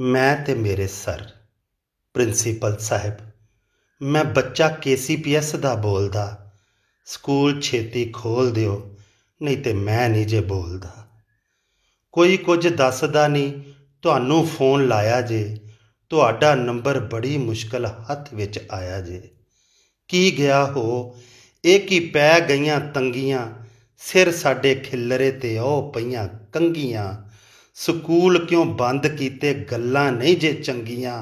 ਮੈਂ ਤੇ ਮੇਰੇ ਸਰ ਪ੍ਰਿੰਸੀਪਲ ਸਾਹਿਬ ਮੈਂ ਬੱਚਾ ਕੇਸੀਪੀਐਸ ਦਾ ਬੋਲਦਾ ਸਕੂਲ ਛੇਤੀ ਖੋਲ ਦਿਓ ਨਹੀਂ ਤੇ ਮੈਂ ਨਹੀਂ ਜੇ ਬੋਲਦਾ ਕੋਈ ਕੁਝ ਦੱਸਦਾ ਨਹੀਂ ਤੁਹਾਨੂੰ ਫੋਨ ਲਾਇਆ ਜੇ ਤੁਹਾਡਾ ਨੰਬਰ ਬੜੀ ਮੁਸ਼ਕਲ ਹੱਥ ਵਿੱਚ ਆਇਆ ਜੇ ਕੀ ਗਿਆ ਹੋ ਇਹ ਕੀ ਪੈ ਗਈਆਂ ਤੰਗੀਆਂ ਸਿਰ ਸਾਡੇ ਖਿੱਲਰੇ ਤੇ ਉਹ ਪਈਆਂ ਕੰਗੀਆਂ ਸਕੂਲ ਕਿਉਂ ਬੰਦ ਕੀਤੇ ਗੱਲਾਂ ਨਹੀਂ ਜੇ ਚੰਗੀਆਂ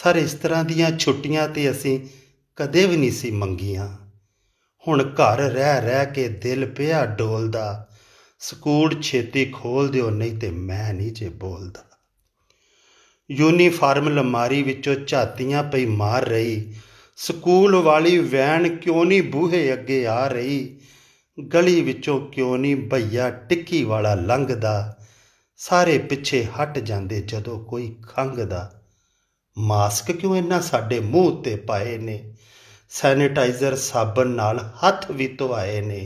ਸਰ ਇਸ ਤਰ੍ਹਾਂ ਦੀਆਂ ਛੁੱਟੀਆਂ ਤੇ ਅਸੀਂ ਕਦੇ ਵੀ ਨਹੀਂ ਸੀ ਮੰਗੀਆਂ ਹੁਣ ਘਰ ਰਹਿ ਰਹਿ ਕੇ ਦਿਲ ਪਿਆ ਡੋਲਦਾ ਸਕੂਲ ਛੇਤੀ ਖੋਲ ਦਿਓ ਨਹੀਂ ਤੇ ਮੈਂ ਨਹੀਂ ਜੇ ਬੋਲਦਾ ਯੂਨੀਫਾਰਮ ਲਮਾਰੀ ਵਿੱਚੋਂ ਝਾਤੀਆਂ ਪਈ ਮਾਰ ਰਹੀ ਸਕੂਲ ਵਾਲੀ ਵੈਨ ਕਿਉਂ ਨਹੀਂ ਬੂਹੇ ਅੱਗੇ ਆ ਰਹੀ ਗਲੀ ਵਿੱਚੋਂ ਕਿਉਂ ਨਹੀਂ ਭਈਆ ਟਿੱਕੀ ਵਾਲਾ ਲੰਘਦਾ ਸਾਰੇ ਪਿੱਛੇ ਹਟ ਜਾਂਦੇ ਜਦੋਂ ਕੋਈ ਖੰਗਦਾ ਮਾਸਕ ਕਿਉਂ ਇੰਨਾ ਸਾਡੇ ਮੂੰਹ ਉੱਤੇ ਪਾਏ ਨੇ ਸੈਨੀਟਾਈਜ਼ਰ ਸਾਬਣ ਨਾਲ ਹੱਥ ਵੀ ਧੋਏ ਨੇ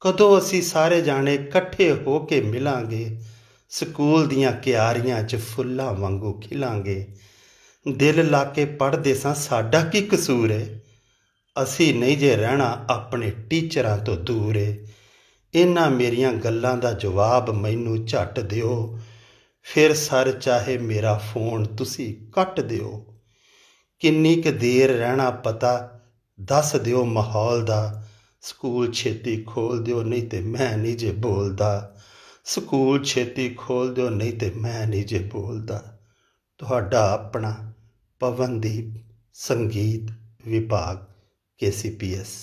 ਕਦੋਂ ਅਸੀਂ ਸਾਰੇ ਜਾਣੇ ਇਕੱਠੇ ਹੋ ਕੇ ਮਿਲਾਂਗੇ ਸਕੂਲ ਦੀਆਂ ਕਿਆਰੀਆਂ 'ਚ ਫੁੱਲਾਂ ਵਾਂਗੂ ਖਿਲਾਂਗੇ ਦਿਲ ਲਾ ਕੇ ਪੜਦੇ ਸਾਂ ਸਾਡਾ ਕੀ ਕਸੂਰ ਹੈ ਅਸੀਂ ਨਹੀਂ ਜੇ ਰਹਿਣਾ ਆਪਣੇ ਟੀਚਰਾਂ ਤੋਂ ਦੂਰ ਇਹਨਾਂ ਮੇਰੀਆਂ ਗੱਲਾਂ ਦਾ ਜਵਾਬ ਮੈਨੂੰ ਝੱਟ ਦਿਓ ਫਿਰ ਸਰ ਚਾਹੇ ਮੇਰਾ ਫੋਨ ਤੁਸੀਂ ਕੱਟ ਦਿਓ ਕਿੰਨੀ ਕੁ ਦੇਰ ਰਹਿਣਾ ਪਤਾ ਦੱਸ ਦਿਓ ਮਾਹੌਲ ਦਾ ਸਕੂਲ ਛੇਤੀ ਖੋਲ ਦਿਓ ਨਹੀਂ ਤੇ ਮੈਂ ਨਹੀਂ ਜੇ ਬੋਲਦਾ ਸਕੂਲ ਛੇਤੀ ਖੋਲ ਦਿਓ ਨਹੀਂ ਤੇ ਮੈਂ ਨਹੀਂ ਜੇ ਬੋਲਦਾ ਤੁਹਾਡਾ ਆਪਣਾ ਪਵਨਦੀਪ ਸੰਗੀਤ ਵਿਭਾਗ ਕੇਸੀਪੀਐਸ